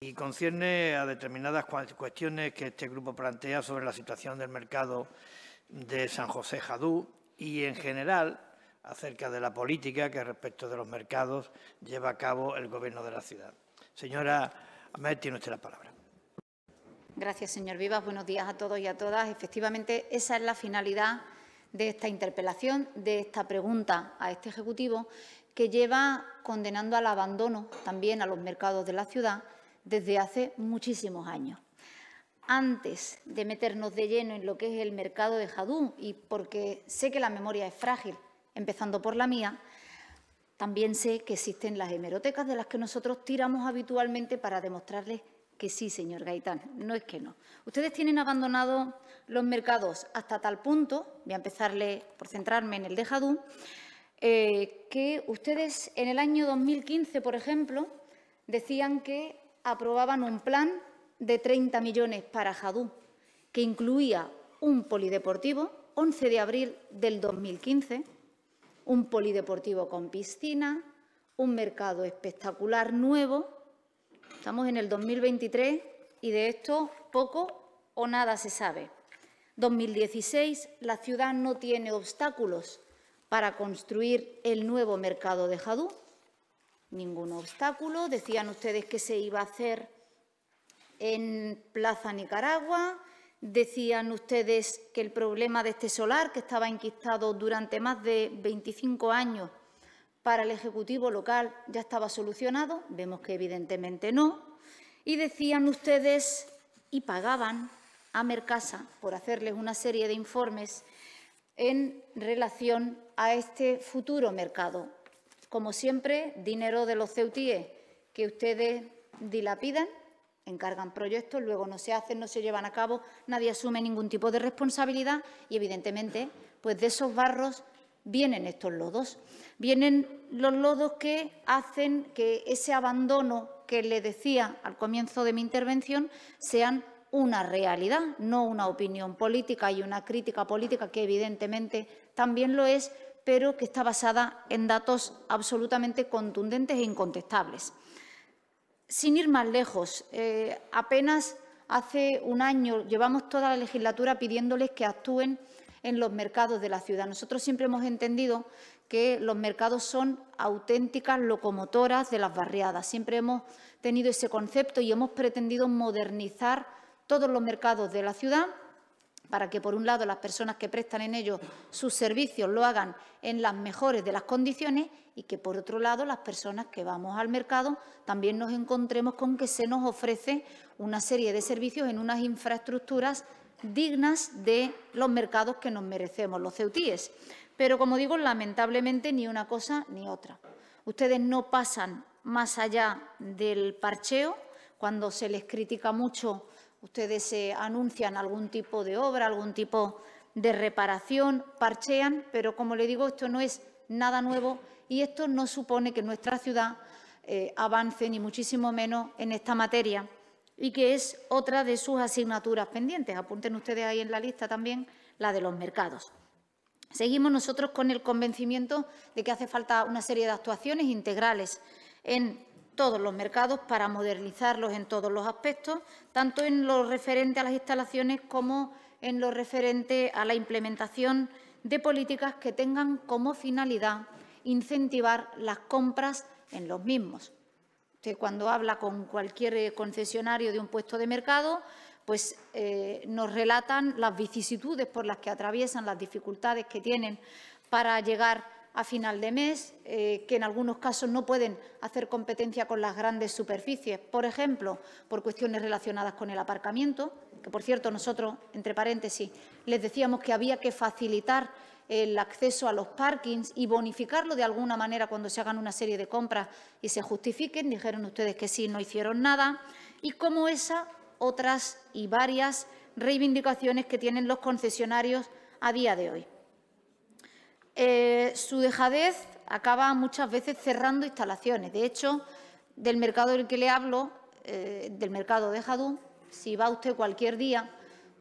y concierne a determinadas cuestiones que este grupo plantea sobre la situación del mercado de San José Jadú y, en general, acerca de la política que respecto de los mercados lleva a cabo el Gobierno de la ciudad. Señora Ahmed, tiene usted la palabra. Gracias, señor Vivas. Buenos días a todos y a todas. Efectivamente, esa es la finalidad de esta interpelación, de esta pregunta a este Ejecutivo, que lleva condenando al abandono también a los mercados de la ciudad desde hace muchísimos años. Antes de meternos de lleno en lo que es el mercado de Jadú, y porque sé que la memoria es frágil, empezando por la mía, también sé que existen las hemerotecas de las que nosotros tiramos habitualmente para demostrarles que sí, señor Gaitán, no es que no. Ustedes tienen abandonado los mercados hasta tal punto, voy a empezarle por centrarme en el de Jadú, eh, que ustedes en el año 2015, por ejemplo, decían que aprobaban un plan de 30 millones para Jadú, que incluía un polideportivo, 11 de abril del 2015, un polideportivo con piscina, un mercado espectacular nuevo. Estamos en el 2023 y de esto poco o nada se sabe. 2016, la ciudad no tiene obstáculos para construir el nuevo mercado de Jadú, ningún obstáculo. Decían ustedes que se iba a hacer en Plaza Nicaragua. Decían ustedes que el problema de este solar, que estaba enquistado durante más de 25 años para el Ejecutivo local, ya estaba solucionado. Vemos que evidentemente no. Y decían ustedes, y pagaban a Mercasa por hacerles una serie de informes en relación a este futuro mercado como siempre, dinero de los ceutíes que ustedes dilapidan, encargan proyectos, luego no se hacen, no se llevan a cabo, nadie asume ningún tipo de responsabilidad y, evidentemente, pues de esos barros vienen estos lodos. Vienen los lodos que hacen que ese abandono que le decía al comienzo de mi intervención sean una realidad, no una opinión política y una crítica política que evidentemente también lo es, pero que está basada en datos absolutamente contundentes e incontestables. Sin ir más lejos, eh, apenas hace un año llevamos toda la legislatura pidiéndoles que actúen en los mercados de la ciudad. Nosotros siempre hemos entendido que los mercados son auténticas locomotoras de las barriadas. Siempre hemos tenido ese concepto y hemos pretendido modernizar todos los mercados de la ciudad para que, por un lado, las personas que prestan en ellos sus servicios lo hagan en las mejores de las condiciones y que, por otro lado, las personas que vamos al mercado también nos encontremos con que se nos ofrece una serie de servicios en unas infraestructuras dignas de los mercados que nos merecemos, los ceutíes. Pero, como digo, lamentablemente ni una cosa ni otra. Ustedes no pasan más allá del parcheo cuando se les critica mucho Ustedes se anuncian algún tipo de obra, algún tipo de reparación, parchean, pero como le digo, esto no es nada nuevo y esto no supone que nuestra ciudad eh, avance, ni muchísimo menos en esta materia, y que es otra de sus asignaturas pendientes. Apunten ustedes ahí en la lista también la de los mercados. Seguimos nosotros con el convencimiento de que hace falta una serie de actuaciones integrales en todos los mercados para modernizarlos en todos los aspectos, tanto en lo referente a las instalaciones como en lo referente a la implementación de políticas que tengan como finalidad incentivar las compras en los mismos. cuando habla con cualquier eh, concesionario de un puesto de mercado, pues eh, nos relatan las vicisitudes por las que atraviesan, las dificultades que tienen para llegar a final de mes, eh, que en algunos casos no pueden hacer competencia con las grandes superficies, por ejemplo, por cuestiones relacionadas con el aparcamiento, que, por cierto, nosotros, entre paréntesis, les decíamos que había que facilitar el acceso a los parkings y bonificarlo de alguna manera cuando se hagan una serie de compras y se justifiquen. Dijeron ustedes que sí, no hicieron nada. Y como esa, otras y varias reivindicaciones que tienen los concesionarios a día de hoy. Eh, su dejadez acaba muchas veces cerrando instalaciones. De hecho, del mercado del que le hablo, eh, del mercado de Jadú, si va usted cualquier día,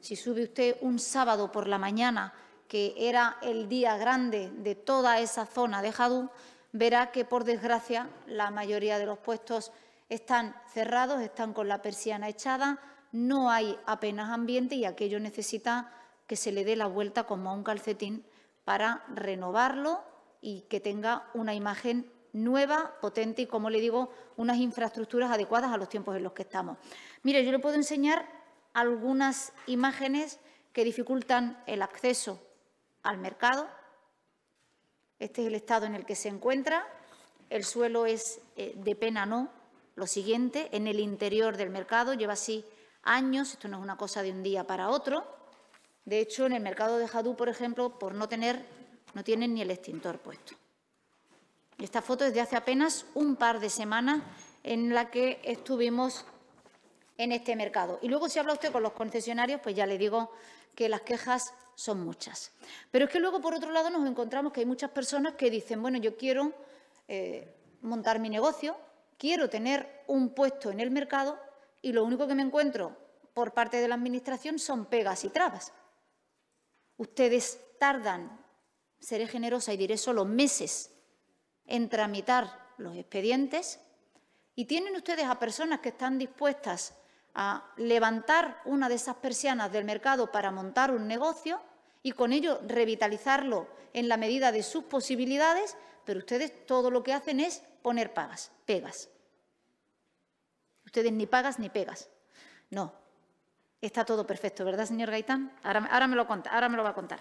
si sube usted un sábado por la mañana, que era el día grande de toda esa zona de Jadú, verá que, por desgracia, la mayoría de los puestos están cerrados, están con la persiana echada, no hay apenas ambiente y aquello necesita que se le dé la vuelta como a un calcetín para renovarlo y que tenga una imagen nueva, potente y, como le digo, unas infraestructuras adecuadas a los tiempos en los que estamos. Mire, yo le puedo enseñar algunas imágenes que dificultan el acceso al mercado. Este es el estado en el que se encuentra. El suelo es eh, de pena no, lo siguiente, en el interior del mercado, lleva así años, esto no es una cosa de un día para otro. De hecho, en el mercado de Jadú, por ejemplo, por no tener, no tienen ni el extintor puesto. Esta foto es de hace apenas un par de semanas en la que estuvimos en este mercado. Y luego, si habla usted con los concesionarios, pues ya le digo que las quejas son muchas. Pero es que luego, por otro lado, nos encontramos que hay muchas personas que dicen, bueno, yo quiero eh, montar mi negocio, quiero tener un puesto en el mercado y lo único que me encuentro por parte de la Administración son pegas y trabas. Ustedes tardan, seré generosa y diré solo meses, en tramitar los expedientes y tienen ustedes a personas que están dispuestas a levantar una de esas persianas del mercado para montar un negocio y con ello revitalizarlo en la medida de sus posibilidades, pero ustedes todo lo que hacen es poner pagas, pegas. Ustedes ni pagas ni pegas. No, Está todo perfecto, ¿verdad, señor Gaitán? Ahora, me lo va a contar.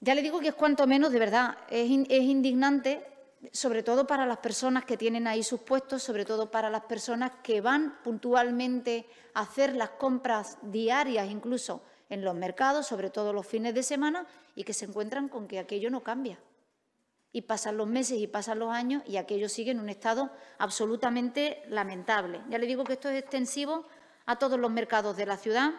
Ya le digo que es cuanto menos, de verdad, es, es indignante, sobre todo para las personas que tienen ahí sus puestos, sobre todo para las personas que van puntualmente a hacer las compras diarias, incluso en los mercados, sobre todo los fines de semana, y que se encuentran con que aquello no cambia. Y pasan los meses y pasan los años y aquello sigue en un estado absolutamente lamentable. Ya le digo que esto es extensivo a todos los mercados de la ciudad,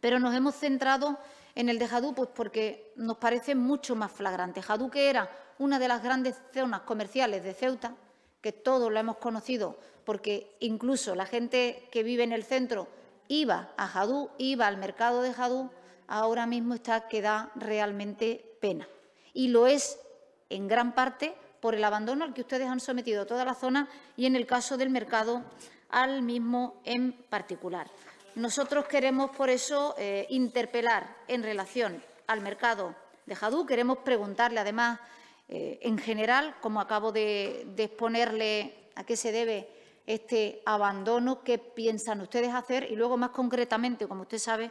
pero nos hemos centrado en el de Jadú pues porque nos parece mucho más flagrante. Jadú, que era una de las grandes zonas comerciales de Ceuta, que todos lo hemos conocido, porque incluso la gente que vive en el centro iba a Jadú, iba al mercado de Jadú, ahora mismo está que da realmente pena. Y lo es en gran parte por el abandono al que ustedes han sometido toda la zona y en el caso del mercado al mismo en particular. Nosotros queremos, por eso, eh, interpelar en relación al mercado de jadú Queremos preguntarle, además, eh, en general, como acabo de exponerle, a qué se debe este abandono, qué piensan ustedes hacer y luego, más concretamente, como usted sabe,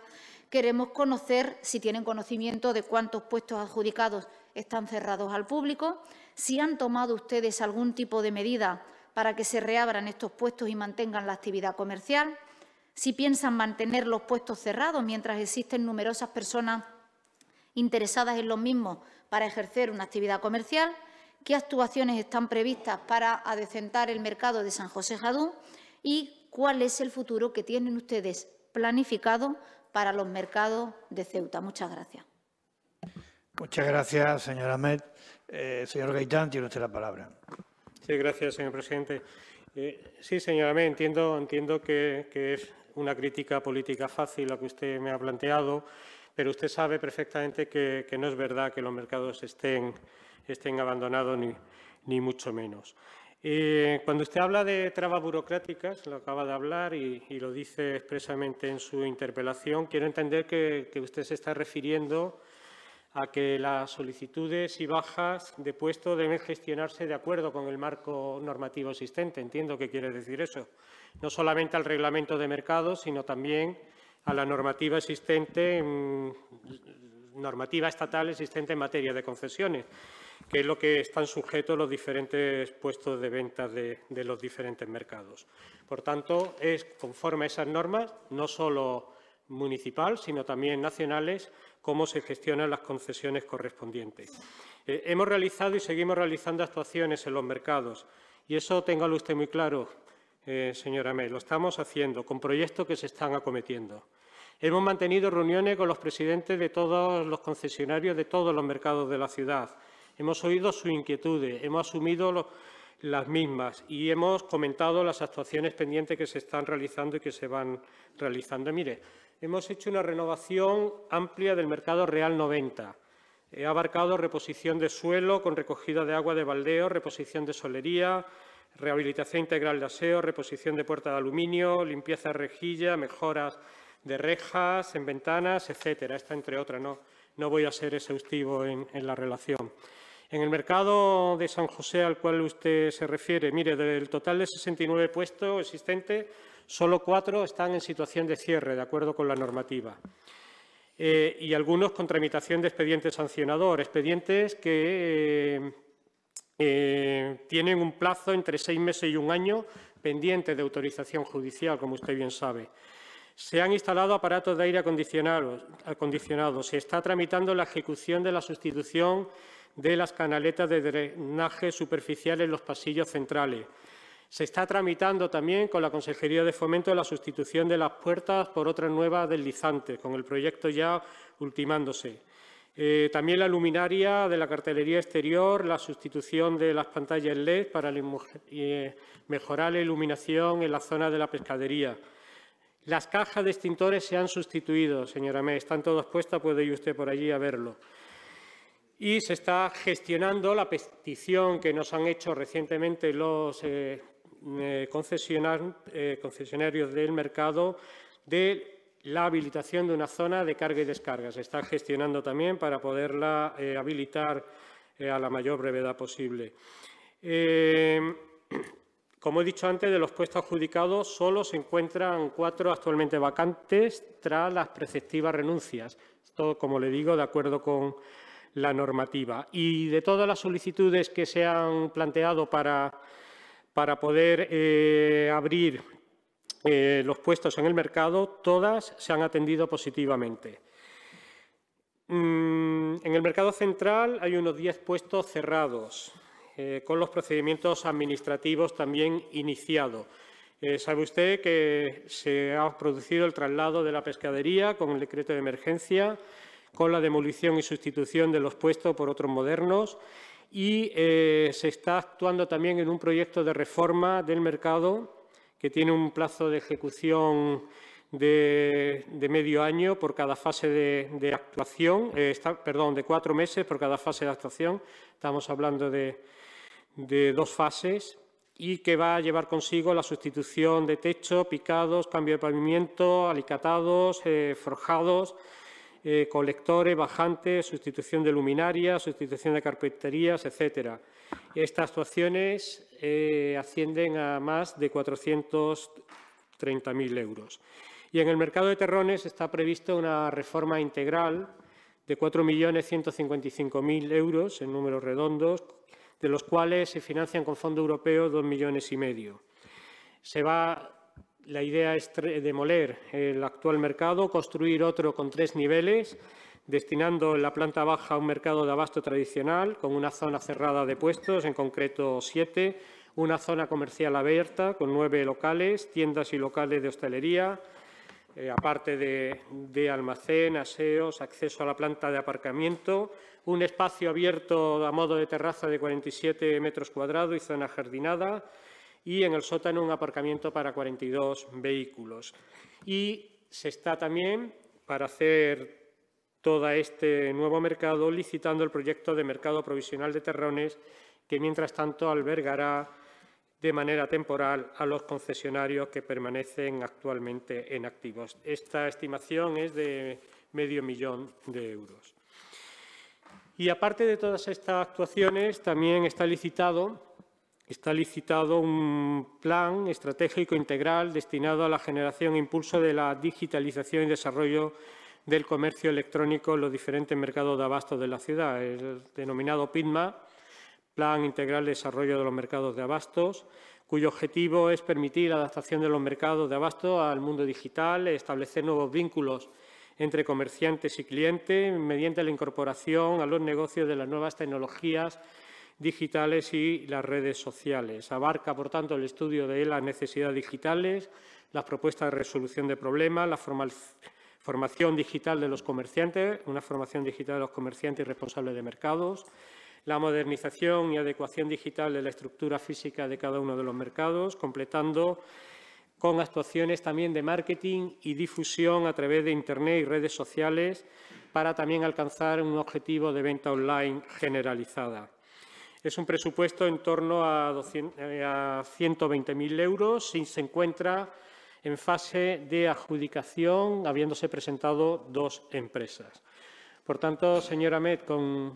queremos conocer si tienen conocimiento de cuántos puestos adjudicados están cerrados al público, si han tomado ustedes algún tipo de medida para que se reabran estos puestos y mantengan la actividad comercial, si piensan mantener los puestos cerrados mientras existen numerosas personas interesadas en los mismos para ejercer una actividad comercial, qué actuaciones están previstas para adecentar el mercado de San José Jadú y cuál es el futuro que tienen ustedes planificado para los mercados de Ceuta. Muchas gracias. Muchas gracias, señora Met. Eh, señor Gaitán, tiene usted la palabra gracias, señor presidente. Eh, sí, señora me entiendo, entiendo que, es una crítica política fácil la que usted me ha planteado, pero usted sabe perfectamente que, no es verdad que los mercados estén, estén abandonados, ni, ni mucho menos. Eh, cuando usted habla de trabas burocráticas, lo acaba de hablar y, lo dice expresamente en su interpelación, quiero entender que, que usted se está refiriendo a que las solicitudes y bajas de puesto deben gestionarse de acuerdo con el marco normativo existente. Entiendo que quiere decir eso. No solamente al reglamento de mercado, sino también a la normativa existente, normativa estatal existente en materia de concesiones, que es lo que están sujetos los diferentes puestos de venta de, los diferentes mercados. Por tanto, es conforme a esas normas, no solo municipal, sino también nacionales, cómo se gestionan las concesiones correspondientes. Eh, hemos realizado y seguimos realizando actuaciones en los mercados y eso téngalo usted muy claro, eh, señora May, lo estamos haciendo con proyectos que se están acometiendo. Hemos mantenido reuniones con los presidentes de todos los concesionarios de todos los mercados de la ciudad. Hemos oído sus inquietudes, hemos asumido las mismas y hemos comentado las actuaciones pendientes que se están realizando y que se van realizando. Mire, hemos hecho una renovación amplia del mercado Real 90. He abarcado reposición de suelo con recogida de agua de baldeo, reposición de solería, rehabilitación integral de aseo, reposición de puerta de aluminio, limpieza de rejilla, mejoras de rejas, en ventanas, etcétera. Esta entre otras, no, no voy a ser exhaustivo en, en, la relación. En el mercado de San José al cual usted se refiere, mire, del total de 69 puestos existentes, Solo cuatro están en situación de cierre, de acuerdo con la normativa. Eh, y algunos con tramitación de expediente sancionador, expedientes que eh, eh, tienen un plazo entre seis meses y un año pendiente de autorización judicial, como usted bien sabe. Se han instalado aparatos de aire acondicionado. se está tramitando la ejecución de la sustitución de las canaletas de drenaje superficial en los pasillos centrales. Se está tramitando también con la Consejería de Fomento la sustitución de las puertas por otras nuevas deslizantes, con el proyecto ya ultimándose. Eh, también la luminaria de la cartelería exterior, la sustitución de las pantallas LED para eh, mejorar la iluminación en la zona de la pescadería. Las cajas de extintores se han sustituido, señora May, están todas puestas, puede ir usted por allí a verlo. Y se está gestionando la petición que nos han hecho recientemente los eh, eh, eh, concesionarios del mercado de la habilitación de una zona de carga y descarga. Se está gestionando también para poderla eh, habilitar a la mayor brevedad posible. como he dicho antes, de los puestos adjudicados solo se encuentran cuatro actualmente vacantes tras las preceptivas renuncias. Todo, como le digo, de acuerdo con la normativa. Y de todas las solicitudes que se han planteado para para poder eh, abrir eh, los puestos en el mercado, todas se han atendido positivamente. Mm, en el mercado central hay unos 10 puestos cerrados, eh, con los procedimientos administrativos también iniciados. sabe usted que se ha producido el traslado de la pescadería con el decreto de emergencia, con la demolición y sustitución de los puestos por otros modernos y eh, se está actuando también en un proyecto de reforma del mercado que tiene un plazo de ejecución de, medio año por cada fase de, actuación, eh, perdón, de cuatro meses por cada fase de actuación. Estamos hablando de, dos fases y que va a llevar consigo la sustitución de techo, picados, cambio de pavimento, alicatados, eh, forjados, eh, colectores, bajantes, sustitución de luminarias, sustitución de carpinterías, etcétera. Estas actuaciones eh, ascienden a más de 430.000 euros. Y en el mercado de terrones está prevista una reforma integral de 4.155.000 euros en números redondos, de los cuales se financian con fondo europeo 2 millones y medio. Se va la idea es demoler el actual mercado, construir otro con tres niveles, destinando la planta baja a un mercado de abasto tradicional, con una zona cerrada de puestos, en concreto siete, una zona comercial abierta con nueve locales, tiendas y locales de hostelería, eh, aparte de, de, almacén, aseos, acceso a la planta de aparcamiento, un espacio abierto a modo de terraza de 47 metros cuadrados y zona jardinada, y en el sótano un aparcamiento para 42 vehículos. Y se está también para hacer todo este nuevo mercado licitando el proyecto de mercado provisional de terrones que mientras tanto albergará de manera temporal a los concesionarios que permanecen actualmente en activos. Esta estimación es de medio millón de euros. Y aparte de todas estas actuaciones, también está licitado está licitado un plan estratégico integral destinado a la generación e impulso de la digitalización y desarrollo del comercio electrónico en los diferentes mercados de abasto de la ciudad, el denominado PINMA, Plan Integral de Desarrollo de los Mercados de Abastos, cuyo objetivo es permitir la adaptación de los mercados de abasto al mundo digital, establecer nuevos vínculos entre comerciantes y clientes mediante la incorporación a los negocios de las nuevas tecnologías digitales y las redes sociales. Abarca, por tanto, el estudio de las necesidades digitales, las propuestas de resolución de problemas, la formación digital de los comerciantes, una formación digital de los comerciantes y responsables de mercados, la modernización y adecuación digital de la estructura física de cada uno de los mercados, completando con actuaciones también de marketing y difusión a través de Internet y redes sociales para también alcanzar un objetivo de venta online generalizada. Es un presupuesto en torno a, eh, a 120.000 euros y se encuentra en fase de adjudicación, habiéndose presentado dos empresas. Por tanto, señora Met,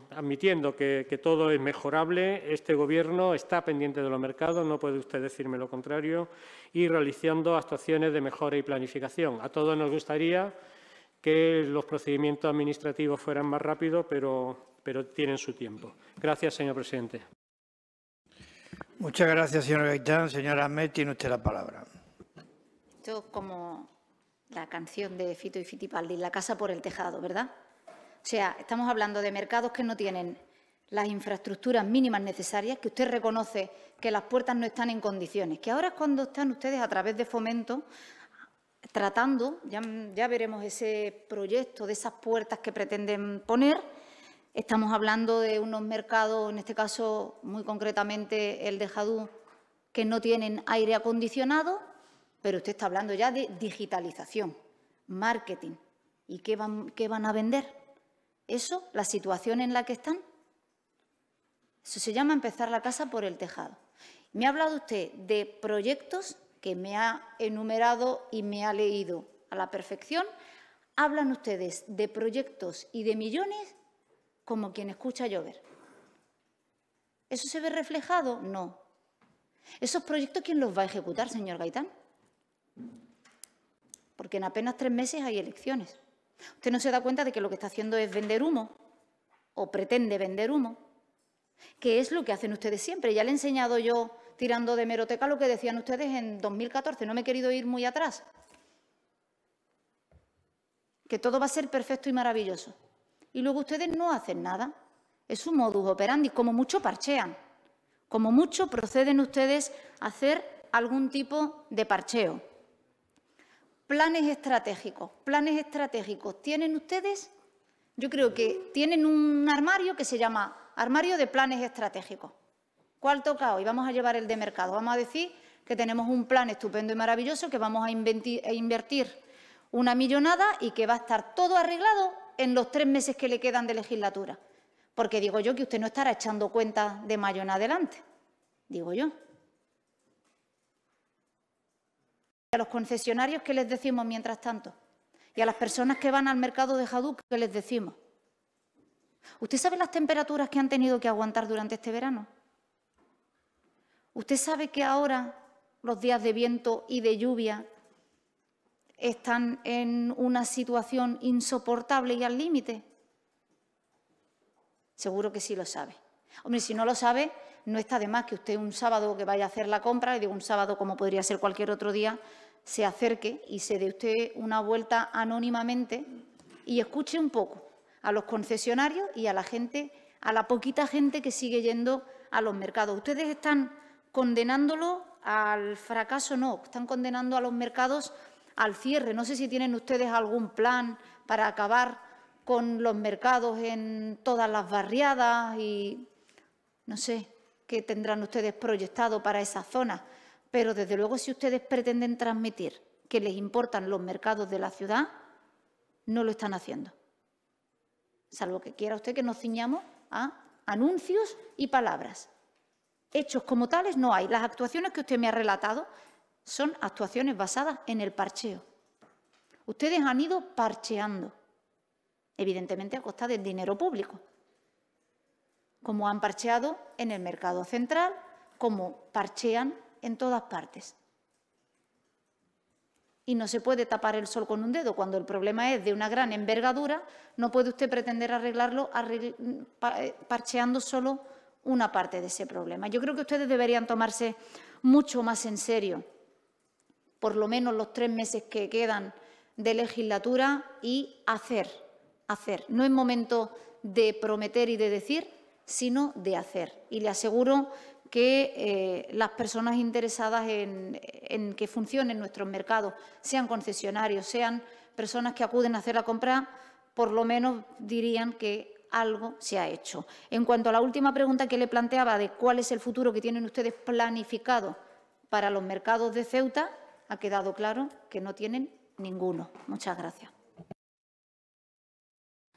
admitiendo que, todo es mejorable, este Gobierno está pendiente de los mercados, no puede usted decirme lo contrario, y realizando actuaciones de mejora y planificación. A todos nos gustaría que los procedimientos administrativos fueran más rápidos, pero pero tienen su tiempo. Gracias, señor presidente. Muchas gracias, señor Gaitán. Señora Ahmed, tiene usted la palabra. Esto es como la canción de Fito y Fitipaldi, La casa por el tejado, ¿verdad? O sea, estamos hablando de mercados que no tienen las infraestructuras mínimas necesarias, que usted reconoce que las puertas no están en condiciones, que ahora es cuando están ustedes a través de fomento tratando, ya veremos ese proyecto de esas puertas que pretenden poner, Estamos hablando de unos mercados, en este caso muy concretamente el de Jadú, que no tienen aire acondicionado, pero usted está hablando ya de digitalización, marketing. ¿Y qué van, qué van a vender? Eso, la situación en la que están. Eso se llama empezar la casa por el tejado. Me ha hablado usted de proyectos que me ha enumerado y me ha leído a la perfección. Hablan ustedes de proyectos y de millones como quien escucha llover. ¿Eso se ve reflejado? No. ¿Esos proyectos quién los va a ejecutar, señor Gaitán? Porque en apenas tres meses hay elecciones. Usted no se da cuenta de que lo que está haciendo es vender humo, o pretende vender humo, que es lo que hacen ustedes siempre. Ya le he enseñado yo, tirando de meroteca, lo que decían ustedes en 2014. No me he querido ir muy atrás. Que todo va a ser perfecto y maravilloso y luego ustedes no hacen nada. Es un modus operandi, como mucho parchean. Como mucho proceden ustedes a hacer algún tipo de parcheo. Planes estratégicos, planes estratégicos. ¿Tienen ustedes? Yo creo que tienen un armario que se llama armario de planes estratégicos. ¿Cuál toca hoy? Vamos a llevar el de mercado. Vamos a decir que tenemos un plan estupendo y maravilloso, que vamos a, invertir una millonada y que va a estar todo arreglado en los tres meses que le quedan de legislatura. Porque digo yo que usted no estará echando cuenta de mayo en adelante, digo yo. A los concesionarios, ¿qué les decimos mientras tanto? Y a las personas que van al mercado de Jadú, ¿qué les decimos? ¿Usted sabe las temperaturas que han tenido que aguantar durante este verano? ¿Usted sabe que ahora los días de viento y de lluvia están en una situación insoportable y al límite? Seguro que sí lo sabe. Hombre, si no lo sabe, no está de más que usted un sábado que vaya a hacer la compra, y digo un sábado como podría ser cualquier otro día, se acerque y se dé usted una vuelta anónimamente y escuche un poco a los concesionarios y a la gente, a la poquita gente que sigue yendo a los mercados. Ustedes están condenándolo al fracaso, no, están condenando a los mercados al cierre. No sé si tienen ustedes algún plan para acabar con los mercados en todas las barriadas y no sé qué tendrán ustedes proyectado para esa zona. Pero desde luego si ustedes pretenden transmitir que les importan los mercados de la ciudad, no lo están haciendo. Salvo que quiera usted que nos ciñamos a anuncios y palabras. Hechos como tales no hay. Las actuaciones que usted me ha relatado son actuaciones basadas en el parcheo. Ustedes han ido parcheando, evidentemente a costa del dinero público, como han parcheado en el mercado central, como parchean en todas partes. Y no se puede tapar el sol con un dedo. Cuando el problema es de una gran envergadura, no puede usted pretender arreglarlo eh, parcheando solo una parte de ese problema. Yo creo que ustedes deberían tomarse mucho más en serio por lo menos los tres meses que quedan de legislatura y hacer, hacer. No es momento de prometer y de decir, sino de hacer. Y le aseguro que eh, las personas interesadas en que funcionen nuestros mercados, sean concesionarios, sean personas que acuden a hacer la compra, por lo menos dirían que algo se ha hecho. En cuanto a la última pregunta que le planteaba de cuál es el futuro que tienen ustedes planificado para los mercados de Ceuta, ha quedado claro que no tienen ninguno. Muchas gracias.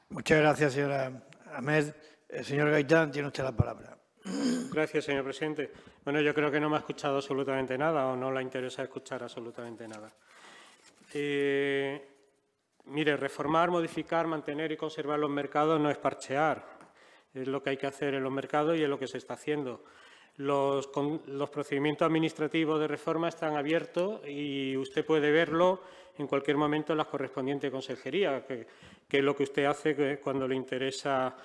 Muchas gracias, señora Ahmed. El eh, señor Gaitán, tiene usted la palabra. Gracias, señor presidente. Bueno, yo creo que no me ha escuchado absolutamente nada o no le interesa escuchar absolutamente nada. Eh, mire, reformar, modificar, mantener y conservar los mercados no es parchear. Es lo que hay que hacer en los mercados y es lo que se está haciendo. Los, procedimientos administrativos de reforma están abiertos y usted puede verlo en cualquier momento en las correspondientes consejerías, que, es lo que usted hace cuando le interesa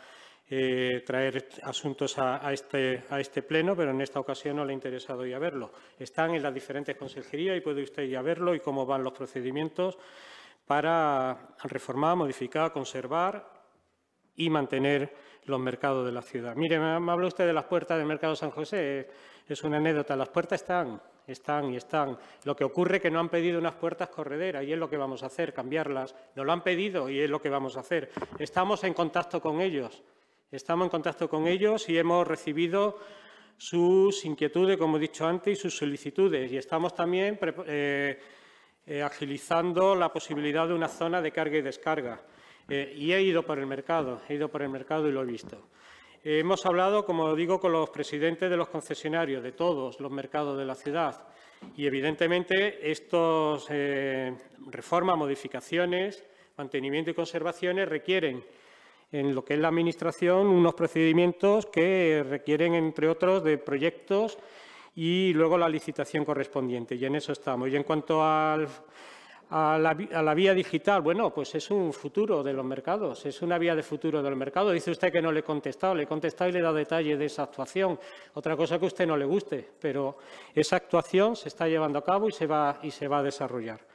eh, traer asuntos a, este, a, este, pleno, pero en esta ocasión no le ha interesado ya verlo. Están en las diferentes consejerías y puede usted ya verlo y cómo van los procedimientos para reformar, modificar, conservar y mantener los mercados de la ciudad. Mire, me habla usted de las puertas del Mercado San José, es una anécdota, las puertas están, están y están. Lo que ocurre es que no han pedido unas puertas correderas y es lo que vamos a hacer, cambiarlas. No lo han pedido y es lo que vamos a hacer. Estamos en contacto con ellos, estamos en contacto con ellos y hemos recibido sus inquietudes, como he dicho antes, y sus solicitudes. Y estamos también eh, eh, agilizando la posibilidad de una zona de carga y descarga. Eh, y he ido por el mercado, he ido por el mercado y lo he visto. hemos hablado, como digo, con los presidentes de los concesionarios de todos los mercados de la ciudad. Y, evidentemente, estas eh, reformas, modificaciones, mantenimiento y conservaciones requieren en lo que es la Administración unos procedimientos que requieren, entre otros, de proyectos y luego la licitación correspondiente. Y en eso estamos. Y en cuanto al a la, a la, vía digital, bueno, pues es un futuro de los mercados, es una vía de futuro del mercado. Dice usted que no le he contestado, le he contestado y le he dado detalle de esa actuación. Otra cosa que a usted no le guste, pero esa actuación se está llevando a cabo y se va, y se va a desarrollar.